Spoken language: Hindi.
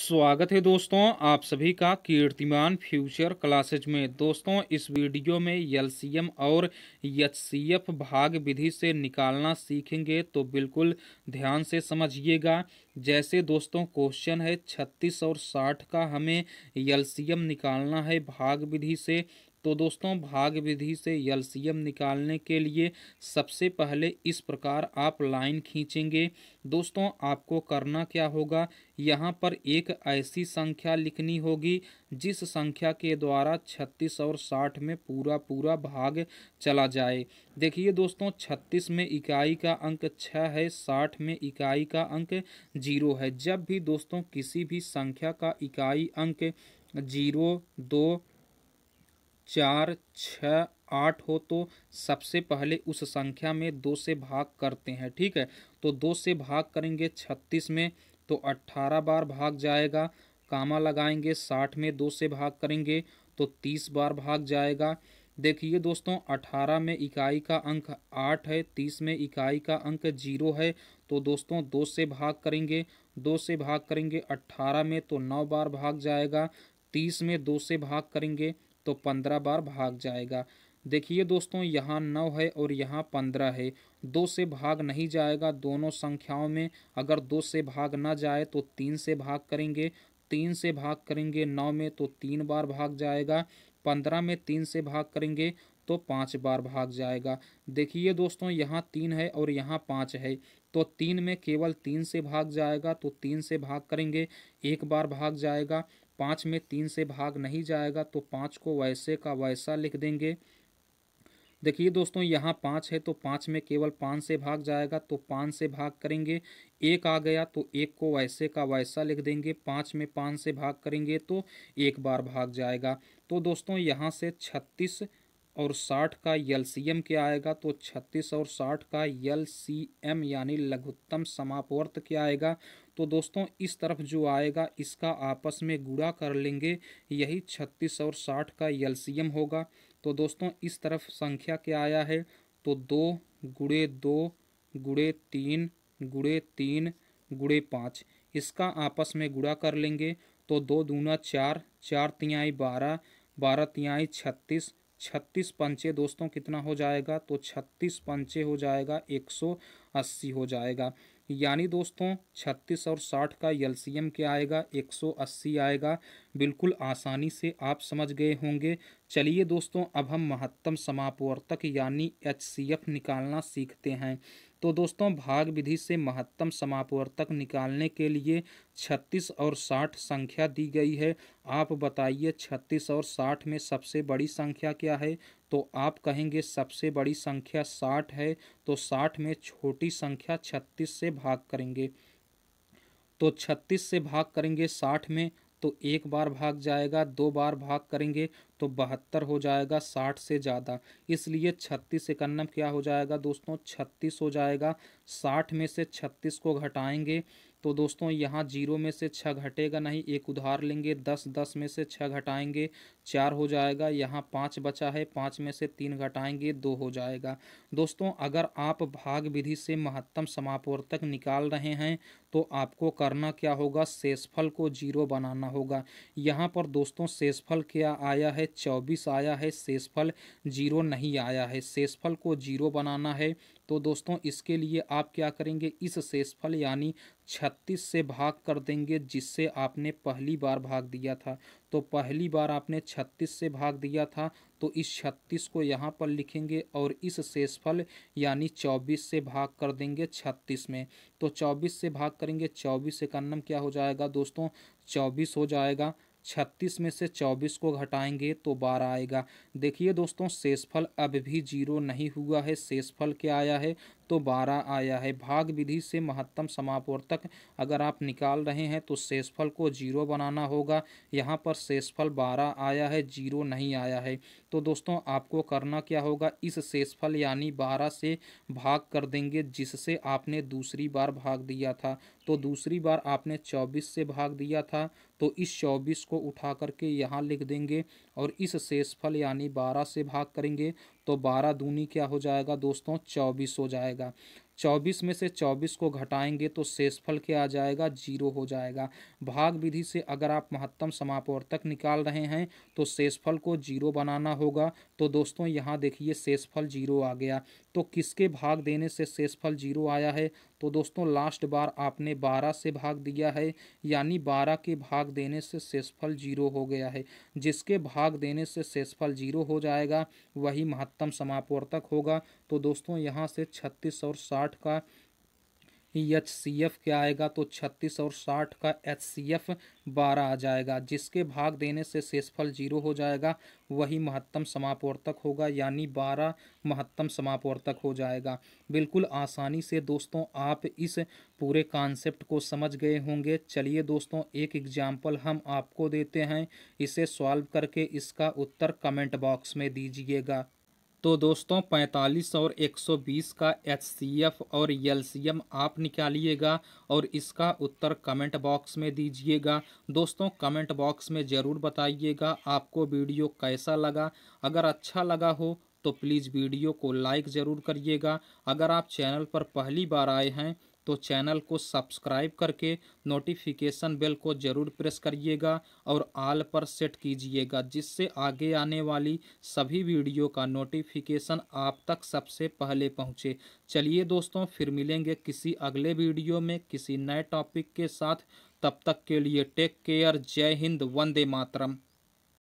स्वागत है दोस्तों आप सभी का कीर्तिमान फ्यूचर क्लासेज में दोस्तों इस वीडियो में यल और यच भाग विधि से निकालना सीखेंगे तो बिल्कुल ध्यान से समझिएगा जैसे दोस्तों क्वेश्चन है 36 और 60 का हमें यल निकालना है भाग विधि से तो दोस्तों भाग विधि से यल्सियम निकालने के लिए सबसे पहले इस प्रकार आप लाइन खींचेंगे दोस्तों आपको करना क्या होगा यहाँ पर एक ऐसी संख्या लिखनी होगी जिस संख्या के द्वारा 36 और 60 में पूरा पूरा भाग चला जाए देखिए दोस्तों 36 में इकाई का अंक 6 है 60 में इकाई का अंक जीरो है जब भी दोस्तों किसी भी संख्या का इकाई अंक जीरो दो चार छ आठ हो तो सबसे पहले उस संख्या में दो से भाग करते हैं ठीक है तो दो से भाग करेंगे छत्तीस में तो अट्ठारह बार भाग जाएगा कामा लगाएंगे साठ में दो से भाग करेंगे तो तीस बार भाग जाएगा देखिए दोस्तों अठारह में इकाई का अंक आठ है तीस में इकाई का अंक जीरो है तो दोस्तों दो से भाग करेंगे दो से भाग करेंगे अट्ठारह में तो नौ बार भाग जाएगा तीस में दो से भाग करेंगे तो पंद्रह बार भाग जाएगा देखिए दोस्तों यहाँ नौ है और यहाँ पंद्रह है दो से भाग नहीं जाएगा दोनों संख्याओं में अगर दो से भाग ना जाए तो तीन से भाग करेंगे तीन से भाग करेंगे नौ में तो तीन बार भाग जाएगा पंद्रह में तीन से भाग करेंगे तो पाँच बार भाग जाएगा देखिए दोस्तों यहाँ तीन है और यहाँ पाँच है तो तीन में केवल तीन से भाग जाएगा तो तीन से भाग करेंगे एक बार भाग जाएगा पाँच में तीन से भाग नहीं जाएगा तो पाँच को वैसे का वैसा लिख देंगे देखिए दोस्तों यहाँ पाँच है तो पाँच में केवल पाँच से भाग जाएगा तो पाँच से भाग करेंगे एक आ गया तो एक को वैसे का वैसा लिख देंगे पाँच में पाँच से भाग करेंगे तो एक बार भाग जाएगा तो दोस्तों यहाँ से छत्तीस और साठ का यल सी एम क्या आएगा तो छत्तीस और साठ का यल सी एम यानी लघुत्तम समापवर्त क्या आएगा तो दोस्तों इस तरफ जो आएगा इसका आपस में गुड़ा कर लेंगे यही छत्तीस और साठ का एलसीएम होगा तो दोस्तों इस तरफ संख्या क्या आया है तो दो गुड़े दो गुड़े तीन गुड़े तीन गुड़े पाँच इसका आपस में गुड़ा कर लेंगे तो दो दूना चार चार तिहाई बारह बारह तिहाई छत्तीस छत्तीस पंचे दोस्तों कितना हो जाएगा तो छत्तीस पंचे हो जाएगा एक सौ अस्सी हो जाएगा यानी दोस्तों छत्तीस और साठ का एलसीएम क्या आएगा 180 आएगा बिल्कुल आसानी से आप समझ गए होंगे चलिए दोस्तों अब हम महत्तम समापवर्तक यानी एच निकालना सीखते हैं तो दोस्तों भाग विधि से महत्तम समापवर्तक निकालने के लिए 36 और 60 संख्या दी गई है आप बताइए 36 और 60 में सबसे बड़ी संख्या क्या है तो आप कहेंगे सबसे बड़ी संख्या 60 है तो 60 में छोटी संख्या 36 से भाग करेंगे तो 36 से भाग करेंगे 60 में तो एक बार भाग जाएगा दो बार भाग करेंगे तो बहत्तर हो जाएगा साठ से ज़्यादा इसलिए छत्तीस इकन्नम क्या हो जाएगा दोस्तों छत्तीस हो जाएगा साठ में से छत्तीस को घटाएंगे तो दोस्तों यहाँ जीरो में से छः घटेगा नहीं एक उधार लेंगे दस दस में से छः घटाएंगे चार हो जाएगा यहाँ पाँच बचा है पाँच में से तीन घटाएंगे दो हो जाएगा दोस्तों अगर आप भाग विधि से महत्तम समापवर्तक निकाल रहे हैं तो आपको करना क्या होगा शेषफल को जीरो बनाना होगा यहाँ पर दोस्तों शेषफल क्या आया है चौबीस आया है शेषफल जीरो नहीं आया है शेषफल को जीरो बनाना है तो दोस्तों इसके लिए आप क्या करेंगे इस शेषफल यानी छत्तीस से भाग कर देंगे जिससे आपने पहली बार भाग दिया था तो पहली बार आपने छत्तीस से भाग दिया था तो इस छत्तीस को यहाँ पर लिखेंगे और इस शेषफल यानी चौबीस से भाग कर देंगे छत्तीस में तो चौबीस से भाग करेंगे चौबीस इक्यानम क्या हो जाएगा दोस्तों चौबीस हो जाएगा छत्तीस में से चौबीस को घटाएंगे तो बारह आएगा देखिए दोस्तों शेषफल अब भी जीरो नहीं हुआ है शेषफल क्या आया है तो बारह आया है भाग विधि से महत्तम समापवर्तक अगर आप निकाल रहे हैं तो शेषफल को जीरो बनाना होगा यहाँ पर शेषफल बारह आया है जीरो नहीं आया है तो दोस्तों आपको करना क्या होगा इस शेषफल यानी बारह से भाग कर देंगे जिससे आपने दूसरी बार भाग दिया था तो दूसरी बार आपने चौबीस से भाग दिया था तो इस चौबीस को उठा करके यहाँ लिख देंगे और इस शेषफल यानी बारह से भाग करेंगे तो बारह दूनी क्या हो जाएगा दोस्तों चौबीस हो जाएगा चौबीस में से चौबीस को घटाएंगे तो शेषफल क्या आ जाएगा जीरो हो जाएगा भाग विधि से अगर आप महत्तम समापवर्तक निकाल रहे हैं तो शेषफल को जीरो बनाना होगा तो दोस्तों यहाँ देखिए शेषफल जीरो आ गया तो किसके भाग देने से शेषफल जीरो आया है तो दोस्तों लास्ट बार आपने 12 से भाग दिया है यानी 12 के भाग देने से शेषफल जीरो हो गया है जिसके भाग देने से शेषफल जीरो हो जाएगा वही महत्तम समापवर्तक होगा तो दोस्तों यहाँ से छत्तीस और साठ का एच सी एफ क्या आएगा तो छत्तीस और साठ का एच सी एफ बारह आ जाएगा जिसके भाग देने से शेषफल जीरो हो जाएगा वही महत्तम समापवर्तक होगा यानी बारह महत्तम समापवर्तक हो जाएगा बिल्कुल आसानी से दोस्तों आप इस पूरे कॉन्सेप्ट को समझ गए होंगे चलिए दोस्तों एक एग्जाम्पल हम आपको देते हैं इसे सॉल्व करके इसका उत्तर कमेंट बॉक्स में दीजिएगा तो दोस्तों 45 और 120 का एच और एल आप निकालिएगा और इसका उत्तर कमेंट बॉक्स में दीजिएगा दोस्तों कमेंट बॉक्स में ज़रूर बताइएगा आपको वीडियो कैसा लगा अगर अच्छा लगा हो तो प्लीज़ वीडियो को लाइक ज़रूर करिएगा अगर आप चैनल पर पहली बार आए हैं तो चैनल को सब्सक्राइब करके नोटिफिकेशन बेल को ज़रूर प्रेस करिएगा और आल पर सेट कीजिएगा जिससे आगे आने वाली सभी वीडियो का नोटिफिकेशन आप तक सबसे पहले पहुँचे चलिए दोस्तों फिर मिलेंगे किसी अगले वीडियो में किसी नए टॉपिक के साथ तब तक के लिए टेक केयर जय हिंद वंदे मातरम